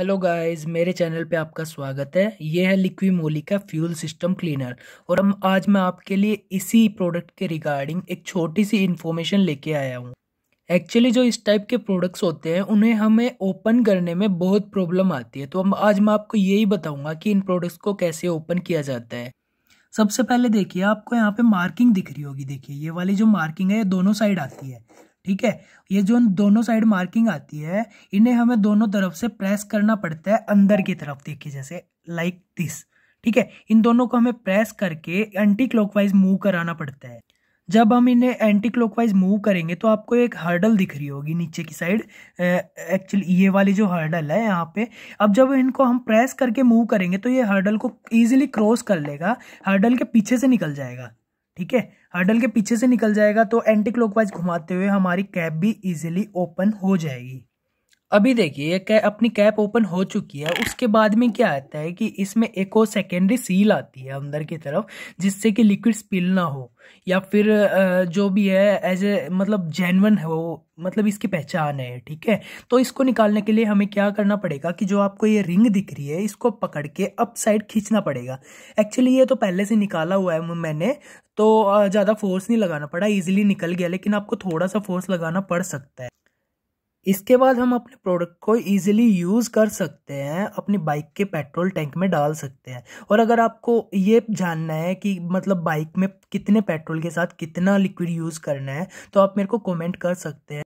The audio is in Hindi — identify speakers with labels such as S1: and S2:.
S1: हेलो गाइस मेरे चैनल पे आपका स्वागत है ये है मोली का फ्यूल सिस्टम क्लीनर और हम आज मैं आपके लिए इसी प्रोडक्ट के रिगार्डिंग एक छोटी सी इन्फॉर्मेशन लेके आया हूँ एक्चुअली जो इस टाइप के प्रोडक्ट्स होते हैं उन्हें हमें ओपन करने में बहुत प्रॉब्लम आती है तो हम आज मैं आपको यही बताऊँगा कि इन प्रोडक्ट्स को कैसे ओपन किया जाता है सबसे पहले देखिए आपको यहाँ पर मार्किंग दिख रही होगी देखिए ये वाली जो मार्किंग है ये दोनों साइड आती है ठीक है ये जो दोनों साइड मार्किंग आती है इन्हें हमें दोनों तरफ से प्रेस करना पड़ता है अंदर की तरफ देखिए जैसे लाइक दिस ठीक है इन दोनों को हमें प्रेस करके एंटी क्लॉकवाइज मूव कराना पड़ता है जब हम इन्हें एंटी क्लॉकवाइज मूव करेंगे तो आपको एक हर्डल दिख रही होगी नीचे की साइड एक्चुअली ये वाली जो हर्डल है यहाँ पे अब जब इनको हम प्रेस करके मूव करेंगे तो ये हर्डल को ईजिली क्रॉस कर लेगा हर्डल के पीछे से निकल जाएगा ठीक है हर्डल के पीछे से निकल जाएगा तो एंटी क्लॉकवाइज घुमाते हुए हमारी कैब भी इजीली ओपन हो जाएगी अभी देखिए कै, अपनी कैप ओपन हो चुकी है उसके बाद में क्या आता है कि इसमें एक और सेकेंडरी सील आती है अंदर की तरफ जिससे कि लिक्विड स्पिल ना हो या फिर जो भी है एज ए मतलब जेनवन हो मतलब इसकी पहचान है ठीक है तो इसको निकालने के लिए हमें क्या करना पड़ेगा कि जो आपको ये रिंग दिख रही है इसको पकड़ के अप साइड खींचना पड़ेगा एक्चुअली ये तो पहले से निकाला हुआ है मैंने तो ज़्यादा फोर्स नहीं लगाना पड़ा इजिली निकल गया लेकिन आपको थोड़ा सा फोर्स लगाना पड़ सकता है इसके बाद हम अपने प्रोडक्ट को ईजिली यूज़ कर सकते हैं अपनी बाइक के पेट्रोल टैंक में डाल सकते हैं और अगर आपको ये जानना है कि मतलब बाइक में कितने पेट्रोल के साथ कितना लिक्विड यूज़ करना है तो आप मेरे को कमेंट कर सकते हैं